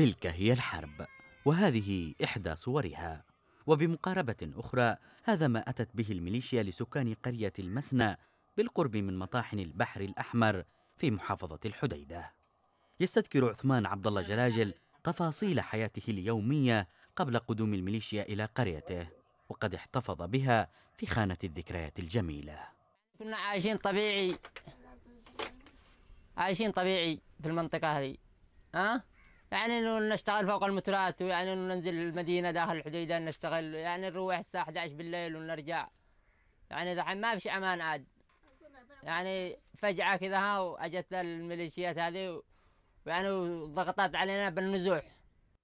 تلك هي الحرب وهذه إحدى صورها وبمقاربة أخرى هذا ما أتت به الميليشيا لسكان قرية المسنى بالقرب من مطاحن البحر الأحمر في محافظة الحديدة يستذكر عثمان عبد الله جلاجل تفاصيل حياته اليومية قبل قدوم الميليشيا إلى قريته وقد احتفظ بها في خانة الذكريات الجميلة كنا عايشين طبيعي عايشين طبيعي في المنطقة هذه أه؟ يعني انه نشتغل فوق المترات ويعني انه ننزل المدينه داخل الحديده نشتغل يعني نروح الساعه 11 بالليل ونرجع يعني دحين ما فيش امان عاد يعني فجعه كذا وأجت الميليشيات هذه ويعني ضغطت علينا بالنزوح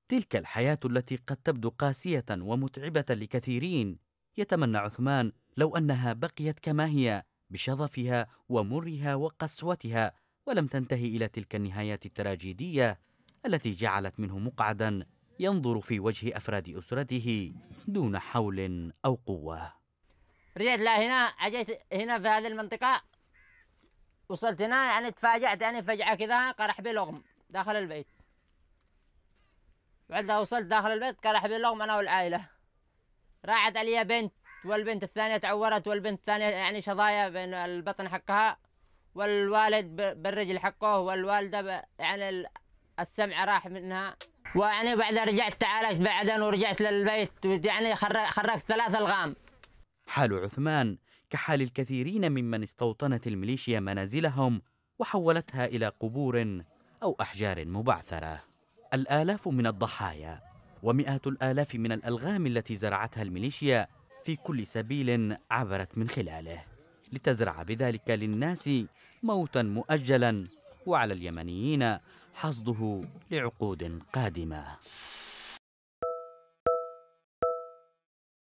تلك الحياة التي قد تبدو قاسية ومتعبة لكثيرين يتمنى عثمان لو أنها بقيت كما هي بشظفها ومرها وقسوتها ولم تنتهي إلى تلك النهايات التراجيدية التي جعلت منه مقعدا ينظر في وجه أفراد أسرته دون حول أو قوة رجعت لا هنا أجيت هنا في هذه المنطقة وصلت هنا يعني تفاجأت يعني فجعة كذا قرح بي لغم داخل البيت بعدها وصلت داخل البيت قرح بي لغم أنا والعائلة راحت علي بنت والبنت الثانية تعورت والبنت الثانية يعني شظايا بين البطن حقها والوالد بالرجل حقه والوالدة يعني السمع راح منها ويعني بعدها رجعت تعالجت بعدين ورجعت للبيت يعني خرجت ثلاث ألغام حال عثمان كحال الكثيرين ممن استوطنت الميليشيا منازلهم وحولتها إلى قبور أو أحجار مبعثرة الآلاف من الضحايا ومئات الآلاف من الألغام التي زرعتها الميليشيا في كل سبيل عبرت من خلاله لتزرع بذلك للناس موتا مؤجلا وعلى اليمنيين حصده لعقود قادمه